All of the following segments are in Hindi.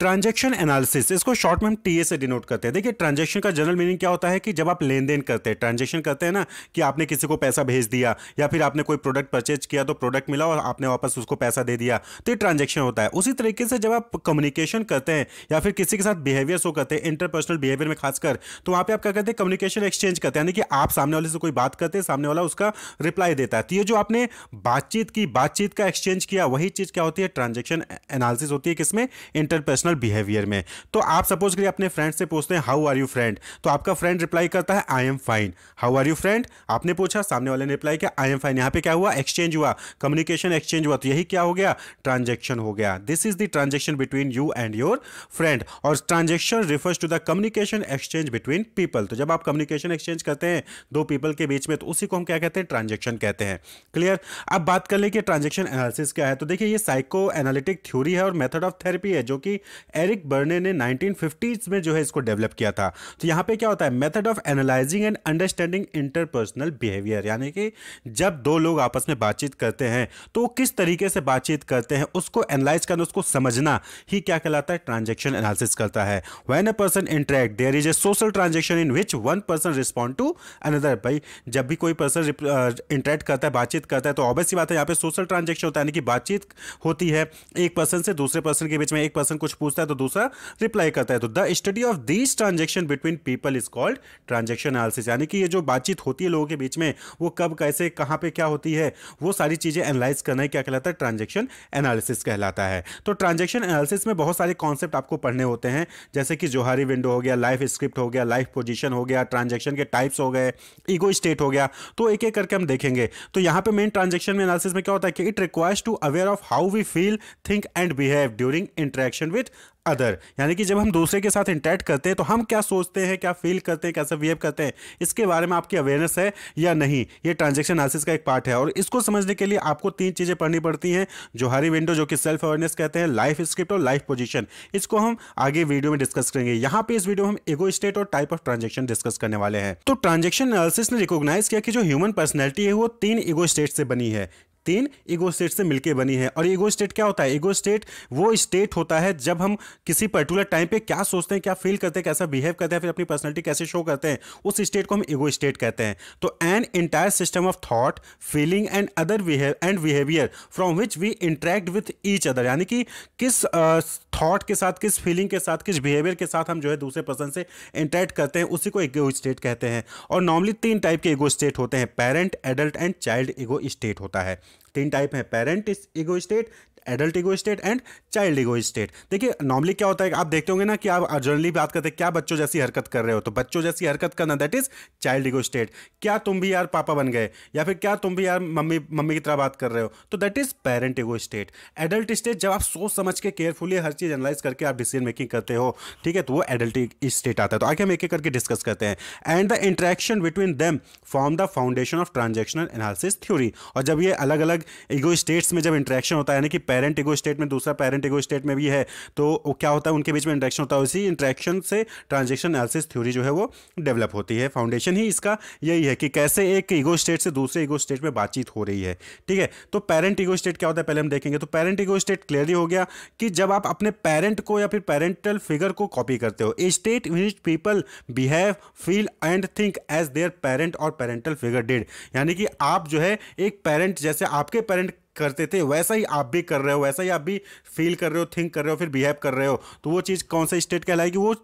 ट्रांजेक्शन एनालिसिस इसको शॉर्ट में हम टी से डिनोट करते हैं देखिए ट्रांजेक्शन का जनरल मीनिंग क्या होता है कि जब आप लेन देन करते हैं ट्रांजेक्शन करते हैं ना कि आपने किसी को पैसा भेज दिया या फिर आपने कोई प्रोडक्ट परचेज किया तो प्रोडक्ट मिला और आपने वापस उसको पैसा दे दिया तो ये ट्रांजेक्शन होता है उसी तरीके से जब आप कम्युनिकेशन करते हैं या फिर किसी के साथ बिहेवियर शो करते हैं इंटरपर्सनल बिहेवियर में खासकर तो वहाँ पर आप क्या करते हैं कम्युनिकेशन एक्सचेंज करते हैं यानी कि आप सामने वाले से कोई बात करते हैं सामने वाला उसका रिप्लाई देता है तो ये जो आपने बातचीत की बातचीत का एक्सचेंज किया वही चीज़ क्या होती है ट्रांजेक्शन एनालिसिस होती है किसमें इंटरपर्सनल इमोशनल बिहेवियर में तो आप सपोज करिए अपने फ्रेंड से पूछते हैं हाउ आर यू फ्रेंड तो आपका फ्रेंड रिप्लाई करता है I am fine how are you friend आपने पूछा सामने वाले ने रिप्लाई किया आई एम फाइन यहाँ पे क्या हुआ एक्सचेंज हुआ कम्युनिकेशन एक्सचेंज हुआ तो यही क्या हो गया ट्रांजेक्शन हो गया this is the transaction between you and your friend और transaction refers to the communication exchange between people तो जब आप कम्युनिकेशन एक्सचेंज करते हैं दो पीपल के बीच में तो उसी को हम क्या कहते हैं ट्रांजेक्शन कहते हैं क्लियर अब बात कर लें कि ट्रांजेक्शन एनालिसिस क्या है तो देखिए ये साइको एनालिटिक थ्योरी है और मेथड ऑफ थेरेपी है जो कि एरिक बर्ने ने 1950s में जो है इसको डेवलप किया था तो यहाँ पे क्या होता है method of analysing and understanding interpersonal behaviour यानी कि जब दो लोग आपस में बातचीत करते हैं तो वो किस तरीके से बातचीत करते हैं उसको एनालाइज करना उसको समझना ही क्या कहलाता है ट्रांजेक्शन एनालिसिस करता है when a person interact there is a social transaction in which one person respond to another भाई जब भी कोई पर्सन इंटरेक्ट करता है बातचीत करता है तो ऑब्वियसली बात है यहाँ पे सोशल ट्रांजेक्शन होता है यानी कि बातचीत होती है एक पर्सन से दूसरे पर्सन के बीच में एक पर्सन कुछ पूछ पूछता है तो दूसरा रिप्लाई करता है तो the study of this transaction between people is called transaction analysis यानी कि ये जो बातचीत होती है लोगों के बीच में वो कब कैसे कहाँ पे क्या होती है वो सारी चीज़ें एनालाइज करना ही क्या कहलाता है ट्रांजेक्शन एनालिसिस कहलाता है तो ट्रांजेक्शन एनालिसिस में बहुत सारे कॉन्सेप्ट आपको पढ़ने होते हैं जैसे कि जोहारी विंडो हो गया लाइफ स्क्रिप्ट हो गया लाइफ पोजिशन हो गया ट्रांजेक्शन के टाइप्स हो गए ईगो स्टेट हो गया तो एक एक करके हम देखेंगे तो यहाँ पर मेन ट्रांजेक्शन में एनालिसिस में क्या होता है कि it requires to aware of how we feel think and behave during interaction with other यानी कि जब हम दूसरे के साथ इंटरेक्ट करते हैं तो हम क्या सोचते हैं क्या फील करते हैं कैसे बिहेव करते हैं इसके बारे में आपकी अवेयरनेस है या नहीं ये ट्रांजेक्शन एनालिसिस का एक पार्ट है और इसको समझने के लिए आपको तीन चीज़ें पढ़नी पड़ती हैं जोहारी विंडो जो कि सेल्फ अवेयरनेस कहते हैं लाइफ स्क्रिप्ट और लाइफ पोजिशन इसको हम आगे वीडियो में डिस्कस करेंगे यहाँ पर इस वीडियो में हम एगो स्टेट और टाइप ऑफ ट्रांजेक्शन डिस्कस करने वाले हैं तो ट्रांजेक्शन एनालिसिस ने रिकोगनाइज किया कि जो ह्यूमन पर्सनैलिटी है वो तीन ईगो स्टेट से बनी है तीन ईगो स्टेट से मिलके बनी है और ईगो स्टेट क्या होता है ईगो स्टेट वो स्टेट होता है जब हम किसी पर्टिकुलर टाइम पे क्या सोचते हैं क्या फील करते हैं कैसा बिहेव करते हैं फिर अपनी पर्सनैलिटी कैसे शो करते हैं उस स्टेट को हम ईगो स्टेट कहते हैं तो an entire system of thought feeling and other and behaviour from which we interact with each other यानी कि किस uh, थॉट के साथ किस फीलिंग के साथ किस बिहेवियर के साथ हम जो है दूसरे पर्सन से इंटरेक्ट करते हैं उसी को ईगो स्टेट कहते हैं और नॉर्मली तीन टाइप के ईगो स्टेट होते हैं parent adult and child ego state होता है तीन टाइप हैं parent ego state adult ego state and child ego state देखिए नॉर्मली क्या होता है आप देखते होंगे ना कि आप जर्नली बात करते हैं क्या बच्चों जैसी हरकत कर रहे हो तो बच्चों जैसी हरकत करना that is child ego state क्या तुम भी यार पापा बन गए या फिर क्या तुम भी यार मम्मी मम्मी की तरह बात कर रहे हो तो that is parent ego state adult state जब आप सोच समझ के केयरफुली हर चीज़ एनालाइज करके आप डिसीजन मेकिंग करते हो ठीक है तो वो एडल्ट स्टेट आता है तो आगे हम एक एक करके डिस्कस करते हैं and the interaction between them form the foundation of transactional analysis theory और जब ये अलग अलग ईगो स्टेट्स में जब इंट्रैक्शन होता है यानी कि पेरेंट इगो स्टेट में दूसरा पेरेंट इगो स्टेट में भी है तो क्या होता है उनके बीच में इंट्रैक्शन होता है उसी इंट्रैक्शन से ट्रांजेक्शन एनालिसिस थ्योरी जो है वो डेवलप होती है फाउंडेशन ही इसका यही है कि कैसे एक ईगो स्टेट से दूसरे ईगो स्टेट में बातचीत हो रही है ठीक है तो पेरेंट ईगो स्टेट क्या होता है पहले हम देखेंगे तो पेरेंट ईगो स्टेट क्लियरली हो गया कि जब आप अपने पेरेंट को या फिर पेरेंटल फिगर को कॉपी करते हो a state which people behave feel and think as their parent और पेरेंटल फिगर डिड यानी कि आप जो है एक पेरेंट जैसे आपके पेरेंट करते थे वैसा ही आप भी कर रहे हो वैसा ही आप भी फील कर रहे हो थिंक कर रहे हो फिर बिहेव कर रहे हो तो वो चीज़ कौन सा स्टेट कहलाएगी वो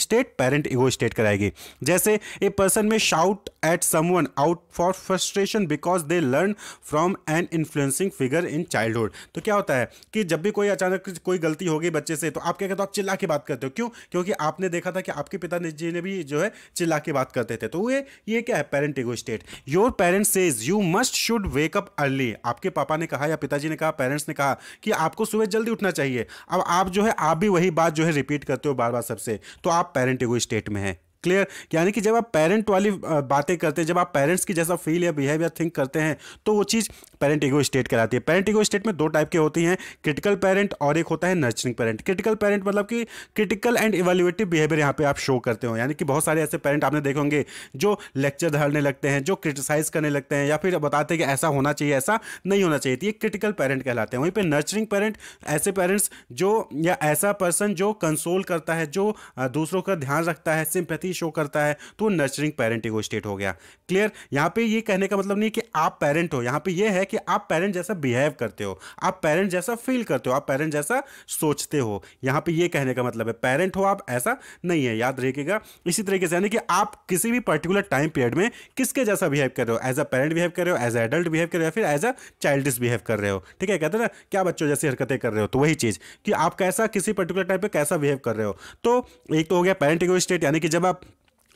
स्टेट पेरेंट ईगो स्टेट कराएगी जैसे a person may shout at someone out for frustration because they learn from an influencing figure in childhood तो क्या होता है कि जब भी कोई अचानक कोई गलती हो गई बच्चे से तो आप क्या कहते हो आप चिल्ला के बात करते हो क्यों क्योंकि आपने देखा था कि आपके पिता जी ने भी जो है चिल्ला के बात करते थे तो ये ये क्या है parent ego state your parents says you must should wake up early आपके पापा ने कहा या पिताजी ने कहा पेरेंट्स ने कहा कि आपको सुबह जल्दी उठना चाहिए अब आप जो है आप भी वही बात जो है रिपीट करते हो बार बार सबसे तो आप आप पेरेंट एगो स्टेट में हैं क्लियर यानी कि जब आप पेरेंट वाली बातें करते हैं जब आप पेरेंट्स की जैसा फील या बिहेव या थिंक करते हैं तो वो चीज़ पेरेंट ईगो स्टेट कराती है पेरेंट ईगो स्टेट में दो टाइप के होती हैं क्रिटिकल पेरेंट और एक होता है नर्चरिंग पेरेंट क्रिटिकल पेरेंट मतलब कि क्रिटिकल एंड इवेल्युएटिव बिहेवियर यहाँ पे आप शो करते हो यानी कि बहुत सारे ऐसे पेरेंट आपने देखे होंगे जो लेक्चर धरने लगते हैं जो क्रिटिसाइज करने लगते हैं या फिर बताते हैं कि ऐसा होना चाहिए ऐसा नहीं होना चाहिए तो ये क्रिटिकल पेरेंट कहलाते हैं वहीं पर नर्चरिंग पेरेंट ऐसे पेरेंट्स जो या ऐसा पर्सन जो कंसोल करता है जो दूसरों का ध्यान रखता है सिंपथी शो करता है तो नर्चरिंग पेरेंट इगो स्टेट हो गया क्लियर यहाँ पे ये कहने का मतलब नहीं कि आप पेरेंट हो यहाँ पे ये है कि कि आप पेरेंट जैसा बिहेव करते हो आप पेरेंट जैसा फील करते हो आप पेरेंट जैसा सोचते हो यहाँ पे ये कहने का मतलब है पेरेंट हो आप ऐसा नहीं है याद रखिएगा इसी तरीके से यानी कि आप किसी भी पर्टिकुलर टाइम पीरियड में किसके जैसा बिहेव कर रहे हो एज अ पेरेंट बिहेव कर रहे हो एज एडल्ट बिहेव कर रहे हो फिर एज अ चाइल्डिस बिहेव कर रहे हो ठीक है कहते ना क्या बच्चों जैसी हरकतें कर रहे हो तो वही चीज़ कि आप कैसा किसी पर्टिकुलर टाइम पर कैसा बिहेव कर रहे हो तो एक तो हो गया पेरेंट इगो स्टेट यानी कि जब आप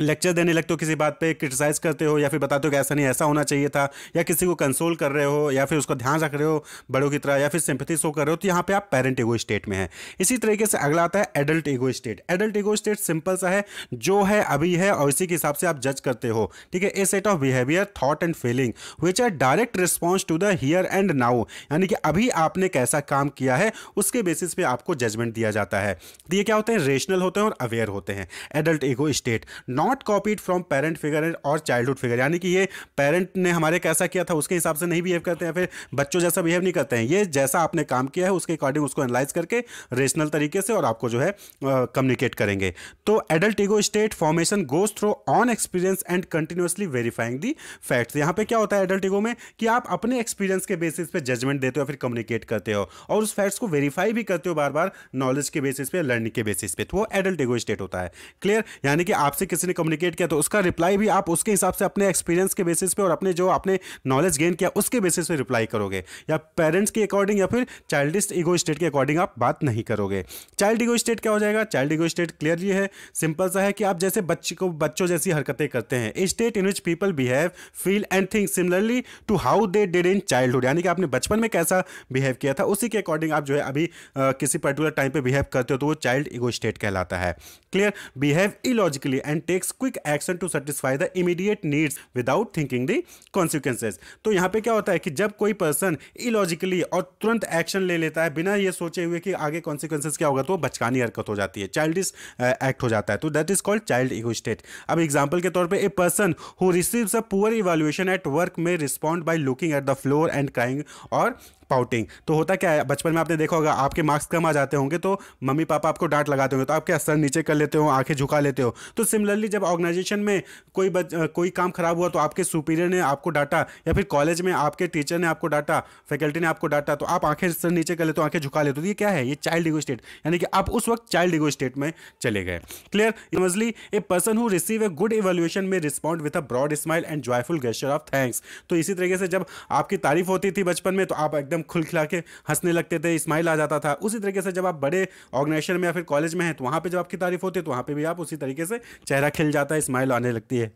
लेक्चर देने लगते हो किसी बात पे क्रिटिसाइज़ करते हो या फिर बताते हो कि ऐसा नहीं ऐसा होना चाहिए था या किसी को कंसोल कर रहे हो या फिर उसका ध्यान रख रहे हो बड़ों की तरह या फिर सिंपथी शो कर रहे हो तो यहाँ पे आप पेरेंट ईगो स्टेट में हैं इसी तरीके से अगला आता है adult ego state adult ego state simple सा है जो है अभी है और इसी के हिसाब से आप जज करते हो ठीक है a set of behaviour thought and feeling which are direct response to the here and now यानी कि अभी आपने कैसा काम किया है उसके बेसिस पे आपको जजमेंट दिया जाता है तो ये क्या होते हैं रेशनल होते हैं और अवेयर होते हैं adult ego state non not copied from parent figure और चाइल्डहुड फिगर यानी कि ये पेरेंट ने हमारे कैसा किया था उसके हिसाब से नहीं बिहेव करते हैं फिर बच्चों जैसा बिहेव नहीं करते हैं ये जैसा आपने काम किया है उसके अकॉर्डिंग उसको एनालाइज करके रेशनल तरीके से और आपको जो है कम्युनिकेट करेंगे तो adult ego state formation goes through on experience and continuously verifying the facts यहाँ पे क्या होता है एडल्ट ईगो में कि आप अपने एक्सपीरियंस के बेसिस पे जजमेंट देते हो फिर कम्युनिकेट करते हो और उस फैक्ट्स को वेरीफाई भी करते हो बार बार नॉलेज के बेसिस पे लर्निंग के बेसिस पे तो वो एडल्ट ईगो स्टेट होता है क्लियर यानी कि आपसे किसी ने कम्युनिकेट किया तो उसका रिप्लाई भी आप उसके हिसाब से अपने एक्सपीरियंस के बेसिस पे और अपने जो आपने नॉलेज गेन किया उसके बेसिस पे रिप्लाई करोगे या पेरेंट्स के अकॉर्डिंग या फिर चाइल्डिस्ट ईगो स्टेट के अकॉर्डिंग आप बात नहीं करोगे चाइल्ड ईगो स्टेट क्या हो जाएगा चाइल्ड ईगो स्टेट क्लियरली है सिंपल सा है कि आप जैसे बच्चे को बच्चों जैसी हरकतें करते हैं a state in which people behave feel and think similarly to how they did in childhood यानी कि आपने बचपन में कैसा बिहेव किया था उसी के अकॉर्डिंग आप जो है अभी आ, किसी पर्टिकुलर टाइम पे बिहेव करते हो तो वो चाइल्ड ईगो स्टेट कहलाता है clear behave illogically and takes quick action to satisfy the immediate needs without thinking the consequences तो यहाँ पे क्या होता है कि जब कोई पर्सन इलॉजिकली और तुरंत एक्शन ले लेता है बिना ये सोचे हुए कि आगे कॉन्सिक्वेंसेज क्या होगा तो बचकानी हरकत हो जाती है चाइल्डिस एक्ट हो जाता है तो that is called child ego state अब एग्जाम्पल के तौर पर a person who receives a poor evaluation at work may respond by looking at the floor and crying और पाउटिंग तो होता क्या है बचपन में आपने देखा होगा आपके मार्क्स कम आ जाते होंगे तो मम्मी पापा आपको डांट लगाते होंगे तो आप क्या सर नीचे कर लेते हो आंखें झुका लेते हो तो सिमिलरली जब ऑर्गेनाइजेशन में कोई बच, कोई काम खराब हुआ तो आपके सुपीरियर ने आपको डांटा या फिर कॉलेज में आपके टीचर ने आपको डांटा फैकल्टी ने आपको डांटा तो आप आंखें सर नीचे कर लेते हो आंखें झुका लेते हो तो ये क्या है ये चाइल्ड इगो स्टेट यानी कि आप उस वक्त चाइल्ड इगो स्टेट में चले गए क्लियर इमजली a person who receive a good evaluation may respond with a broad smile and joyful gesture of thanks तो इसी तरीके से जब आपकी तारीफ होती थी बचपन में तो आप एकदम एकदम खुल खिला के हंसने लगते थे स्माइल आ जाता था उसी तरीके से जब आप बड़े ऑर्गेनाइजेशन में या फिर कॉलेज में हैं तो वहाँ पर जब आपकी तारीफ होती है तो वहाँ पर भी आप उसी तरीके से चेहरा खिल जाता है स्माइल आने लगती है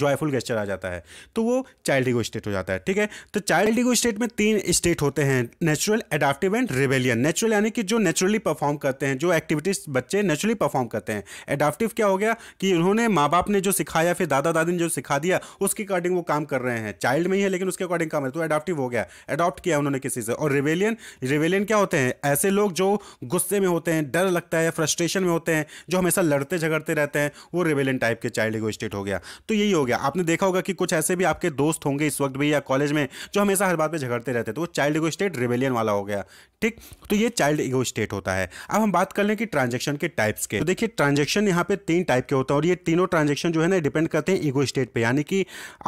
जॉयफुल गेस्चर आ जाता है तो वो चाइल्ड ईगो स्टेट हो जाता है ठीक है तो चाइल्ड ईगो स्टेट में तीन स्टेट होते हैं natural adaptive and rebellion natural यानी कि जो नेचुरली परफॉर्म करते हैं जो एक्टिविटीज़ बच्चे नेचुरली परफॉर्म करते हैं एडाप्टिव क्या हो गया कि उन्होंने माँ बाप ने जो सिखाया फिर दादा दादी ने जो सिखा दिया उसके अकॉर्डिंग वो काम कर रहे हैं चाइल्ड में ही है लेकिन उसके अकॉर्डिंग काम है तो एडाप्टिव हो गया एडॉप्ट किया उन्होंने किसी से और रिवेलियन रिवेलियन क्या होते हैं ऐसे लोग जो गुस्से में होते हैं डर लगता है फ्रस्ट्रेशन में होते हैं जो हमेशा लड़ते झगड़ते रहते हैं वो रिवेलियन टाइप के चाइल्ड ईगो स्टेट हो गया तो यही हो हो गया आपने देखा होगा कि कुछ ऐसे भी आपके दोस्त होंगे इस वक्त भी या कॉलेज में जो हमेशा हर बात पर झगड़ते रहते हैं तो वो चाइल्ड इगो स्टेट रिवेलियन वाला हो गया ठीक तो ये चाइल्ड इगो स्टेट होता है अब हम बात कर लें कि ट्रांजेक्शन के टाइप्स के तो देखिए ट्रांजेक्शन यहाँ पे तीन टाइप के होते हैं और ये तीनों ट्रांजेक्शन जो है ना डिपेंड करते हैं ईगो स्टेट पर यानी कि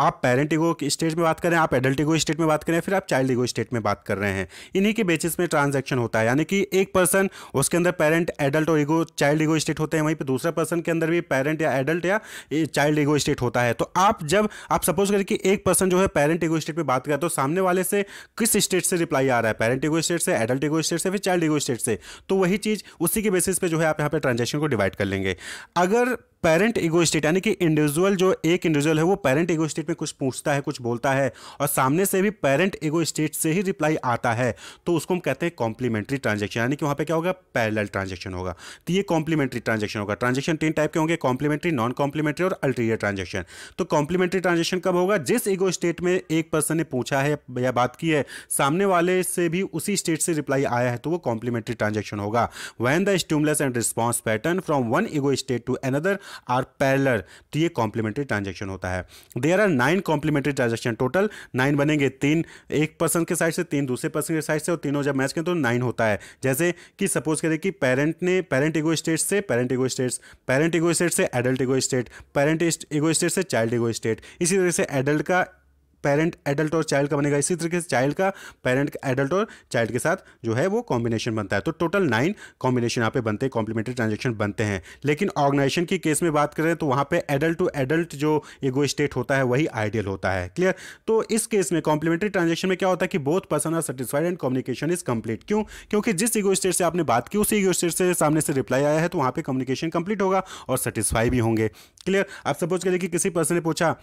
आप पेरेंट इगो स्टेट में बात करें आप एडल्ट इगो स्टेट में बात करें फिर आप चाइल्ड इगो स्टेट में बात कर रहे हैं इन्हीं के बेसिस में ट्रांजेक्शन होता है यानी कि एक पर्सन उसके अंदर पेरेंट एडल्ट और ईगो चाइल्ड इगो स्टेट होते हैं वहीं पर दूसरा पर्सन के अंदर भी पेरेंट या एडल्ट या चाइल्ड इगो स्टेट होता है तो तो आप जब आप सपोज करें कि एक पर्सन जो है पेरेंट इगो स्टेट पर बात करें तो सामने वाले से किस स्टेट से रिप्लाई आ रहा है पेरेंट इगो स्टेट से एडल्ट इगो स्टेट से फिर चाइल्ड इगो स्टेट से तो वही चीज़ उसी के बेसिस पे जो है आप यहाँ पे ट्रांजेक्शन को डिवाइड कर लेंगे अगर पेरेंट ईगो स्टेट यानी कि इंडिविजुअल जो एक इंडिविजुअल है वो पेरेंट ईगो स्टेट में कुछ पूछता है कुछ बोलता है और सामने से भी पेरेंट ईगो स्टेट से ही रिप्लाई आता है तो उसको हम कहते हैं कॉम्प्लीमेंट्री ट्रांजेक्शन यानी कि वहाँ पे क्या होगा पैरेलल ट्रांजेक्शन होगा तो ये कॉम्प्लीमेंट्री ट्रांजेक्शन होगा ट्रांजेक्शन तीन टाइप के होंगे कॉम्प्लीमेंट्री नॉन कॉम्प्लीमेंट्री और अल्टीरियर ट्रांजेक्शन तो कॉम्प्लीमेंट्री ट्रांजेक्शन कब होगा जिस ईगो स्टेट में एक पर्सन ने पूछा है या बात की है सामने वाले से भी उसी स्टेट से रिप्लाई आया है तो वो कॉम्प्लीमेंट्री ट्रांजेक्शन होगा when the stimulus and response pattern from one ego state to another are parallel तो ये कॉम्प्लीमेंट्री ट्रांजेक्शन होता है there are nine complementary transaction total nine बनेंगे तीन एक पर्सन के साइड से तीन दूसरे पर्सन के साइड से और तीनों जब मैच करें तो नाइन होता है जैसे कि सपोज करें कि पेरेंट ने पेरेंट इगो स्टेट से parent ego states parent ego state से adult ego state parent ego state से चाइल्ड इगो स्टेट इसी तरह से एडल्ट का पेरेंट एडल्ट और चाइल्ड का बनेगा इसी तरीके से चाइल्ड का पेरेंट एडल्ट और चाइल्ड के साथ जो है वो कॉम्बिनेशन बनता है तो टोटल नाइन कॉम्बिनेशन यहाँ पे बनते हैं कॉम्प्लीमेंट्री ट्रांजेक्शन बनते हैं लेकिन ऑर्गेनाइजेशन की केस में बात करें तो वहाँ पे एडल्ट टू एडल्ट जो एगो स्टेट होता है वही आइडियल होता है क्लियर तो इस केस में कॉम्प्लीमेंट्री ट्रांजेक्शन में क्या होता है कि both person are satisfied and communication is complete क्यों क्योंकि जिस ईगो स्टेट से आपने बात की उसी ईगो स्टेट से सामने से रिप्लाई आया है तो वहाँ पर कम्युनिकेशन कंप्लीट होगा और सेटिस्फाई भी होंगे क्लियर आप सपोज करिए कि किसी पर्सन ने पूछा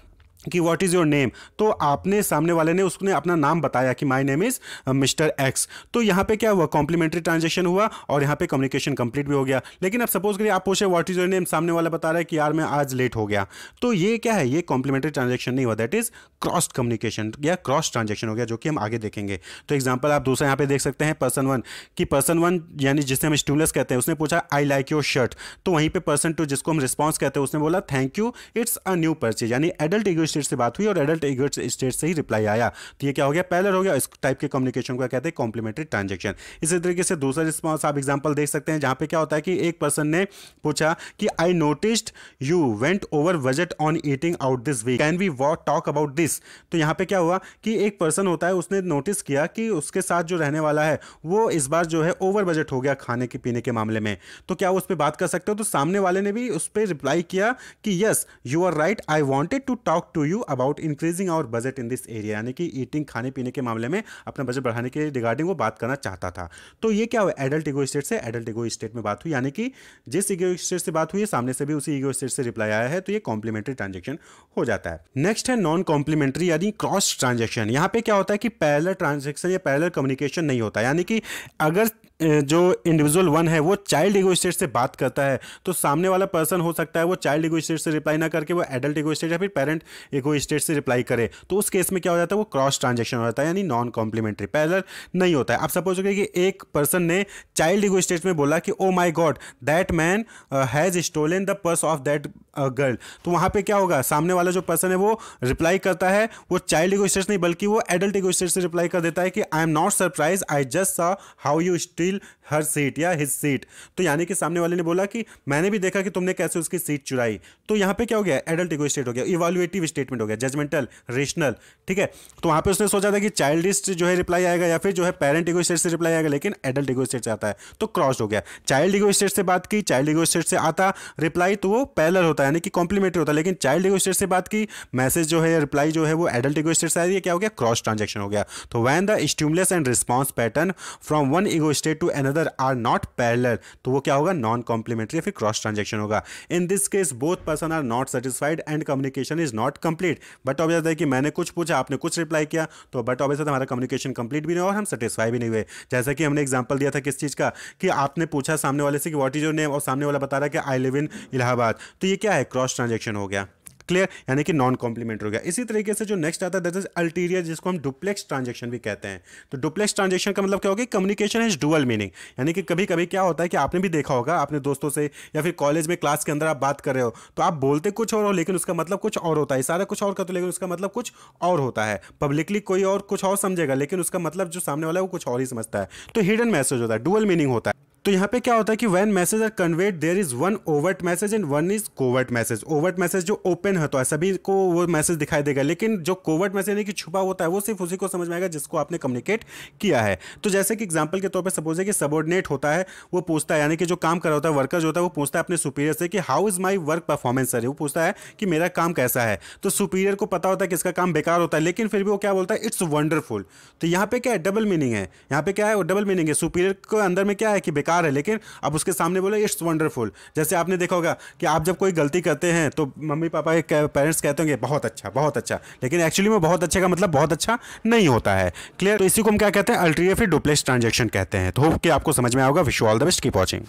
कि व्हाट इज़ योर नेम तो आपने सामने वाले ने उसने अपना नाम बताया कि my name is mister X तो यहाँ पे क्या हुआ कॉम्प्लीमेंट्री ट्रांजेक्शन हुआ और यहाँ पे कम्युनिकेशन कंप्लीट भी हो गया लेकिन अब सपोज करिए आप पूछे व्हाट इज़ योर नेम सामने वाला बता रहा है कि यार मैं आज लेट हो गया तो ये क्या है ये कॉम्प्लीमेंट्री ट्रांजेक्शन नहीं हुआ दैट इज़ क्रॉस कम्युनिकेशन या क्रॉस ट्रांजेक्शन हो गया जो कि हम आगे देखेंगे तो एग्जाम्पल आप दूसरा यहाँ पे देख सकते हैं पर्सन वन कि पर्सन वन यानी जिसे हम स्टूलस कहते हैं उसने पूछा आई लाइक योर शर्ट तो वहीं पर पर्सन टू जिसको हम रिस्पॉन्स कहते हैं उसने बोला thank you it's a new purchase यानी एडल्ट स्टेट से बात हुई और एडल्ट एगर्ट स्टेट से ही रिप्लाई आया तो ये क्या हो गया पहले हो गया इस टाइप के कम्युनिकेशन को कहते हैं कॉम्प्लीमेंट्री ट्रांजेक्शन इसी तरीके से दूसरा रिस्पॉन्स आप एग्जाम्पल देख सकते हैं जहाँ पे क्या होता है कि एक पर्सन ने पूछा कि I noticed you went over budget on eating out this week can we what talk about this तो यहाँ पे क्या हुआ कि एक पर्सन होता है उसने नोटिस किया कि उसके साथ जो रहने वाला है वो इस बार जो है ओवर बजट हो गया खाने के पीने के मामले में तो क्या उस पर बात कर सकते हो तो सामने वाले ने भी उस पर रिप्लाई किया कि yes you are right I wanted to talk to to you about increasing our budget in this area यानी कि ईटिंग खाने पीने के मामले में अपना बजट बढ़ाने के रिगार्डिंग वो बात करना चाहता था तो ये क्या हुआ एडल्ट ईगो स्टेट से एडल्ट ईगो स्टेट में बात हुई यानी कि जिस ईगो स्टेट से बात हुई सामने से भी उसी ईगो स्टेट से रिप्लाई आया है तो ये कॉम्प्लीमेंट्री ट्रांजेक्शन हो जाता है नेक्स्ट है नॉन कॉम्प्लीमेंट्री यानी क्रॉस ट्रांजेक्शन यहाँ पे क्या होता है कि पैरल ट्रांजेक्शन या पैरल कम्युनिकेशन नहीं होता यानी कि अगर जो इंडिविजुअल वन है वो चाइल्ड ईगो स्टेट से बात करता है तो सामने वाला पर्सन हो सकता है वो चाइल्ड ईगो स्टेट से रिप्लाई ना करके वो एडल्ट ईगो स्टेट या फिर पेरेंट ईगो स्टेट से रिप्लाई करे तो उस केस में क्या हो जाता है वो क्रॉस ट्रांजेक्शन हो जाता है यानी नॉन कॉम्प्लीमेंट्री पैरल नहीं होता है आप सपोज करिए कि एक पर्सन ने चाइल्ड ईगो स्टेट में बोला कि oh my god that man has stolen the purse of that girl तो वहाँ पे क्या होगा सामने वाला जो पर्सन है वो रिप्लाई करता है वो चाइल्ड इगो नहीं बल्कि वो एडल्ट इगो से रिप्लाई कर देता है कि I am not surprise I just saw how you steal her seat या हिज सीट तो यानी कि सामने वाले ने बोला कि मैंने भी देखा कि तुमने कैसे उसकी सीट चुराई तो यहाँ पे क्या हो गया एडल्ट इगो स्टेट हो गया इवालुएटिव स्टेटमेंट हो गया जजमेंटल रेशनल ठीक है तो वहाँ पे उसने सोचा था कि चाइल्डिस्ट जो है रिप्लाई आएगा या फिर जो है पेरेंट इगो स्टेट से रिप्लाई आएगा लेकिन एडल्ट इगो स्टेट से आता है तो क्रॉस हो गया चाइल्ड इगो स्टेट से बात की चाइल्ड इगो स्टेट से आता रिप्लाई तो वो पैलर होता है यानी कि कॉम्प्लीमेंट्री होता है लेकिन चाइल्ड इगो स्टेट से बात की मैसेज जो है रिप्लाई जो है वो एडल्ट इगो स्टेट से आ रही है क्या हो गया क्रॉस ट्रांजेक्शन हो गया तो when the stimulus and response pattern from one ego state to another other are not parallel तो वो क्या होगा नॉन कॉम्प्लीमेंट्री या फिर क्रॉस ट्रांजेक्शन होगा in this case both person are not satisfied and communication is not complete but obvious है कि मैंने कुछ पूछा आपने कुछ रिप्लाई किया तो बट ऑब्वियस हमारा कम्युनिकेशन कंप्लीट भी नहीं और हम सेटिस्फाई भी नहीं हुए जैसा कि हमने एग्जाम्पल दिया था किस चीज़ का कि आपने पूछा सामने वाले से कि वॉट इज योर नेम और सामने वाला बता रहा है कि आई लिव इन इलाहाबाद तो ये क्या है क्रॉस ट्रांजेक्शन हो गया क्लियर यानी कि नॉन कॉम्प्लीमेंट हो गया इसी तरीके से जो नेक्स्ट आता है दैट इज अल्टीरियर जिसको हम डुप्लेक्स ट्रांजेक्शन भी कहते हैं तो डुप्लेक्स ट्रांजेक्शन का मतलब क्या होगा कम्युनिकेशन इज डुअल मीनिंग यानी कि कभी कभी क्या होता है कि आपने भी देखा होगा अपने दोस्तों से या फिर कॉलेज में क्लास के अंदर आप बात कर रहे हो तो आप बोलते कुछ और हो लेकिन उसका मतलब कुछ और होता है सारा कुछ और करते हो लेकिन उसका मतलब कुछ और होता है पब्लिकली कोई और कुछ और समझेगा लेकिन उसका मतलब जो सामने वाला है वो कुछ और ही समझता है तो हिडन मैसेज होता है डुअल मीनिंग होता है तो यहाँ पे क्या होता है कि when message are conveyed there is one overt message and one is covert message overt message जो ओपन होता है तो सभी को वो मैसेज दिखाई देगा लेकिन जो कोवर्ट मैसेज है कि छुपा होता है वो सिर्फ उसी को समझ में आएगा जिसको आपने कम्युनिकेट किया है तो जैसे कि एग्जाम्पल के तौर पर सपोज है कि सबॉर्डिनेट होता है वो पूछता है यानी कि जो काम कर रहा होता है वर्कर जो होता है वो पूछता है अपने सुपीरियर से कि how is my work performance sir वो पूछता है कि मेरा काम कैसा है तो सुपीरियर को पता होता है कि इसका काम बेकार होता है लेकिन फिर भी वो क्या बोलता है इट्स वंडरफुल तो यहाँ पे क्या है डबल मीनिंग है यहाँ पे क्या है वो डबल मीनिंग है सुपीरियर के अंदर में क्या है कि बेकार बेकार है लेकिन आप उसके सामने बोले इट्स वंडरफुल जैसे आपने देखा होगा कि आप जब कोई गलती करते हैं तो मम्मी पापा के पेरेंट्स कहते होंगे बहुत अच्छा बहुत अच्छा लेकिन एक्चुअली में बहुत अच्छे का मतलब बहुत अच्छा नहीं होता है क्लियर तो इसी को हम क्या कहते हैं अल्ट्रिया फिर डुप्लेक्स ट्रांजेक्शन कहते हैं तो होप कि आपको समझ में आएगा विश ऑल द बेस्ट की वॉचिंग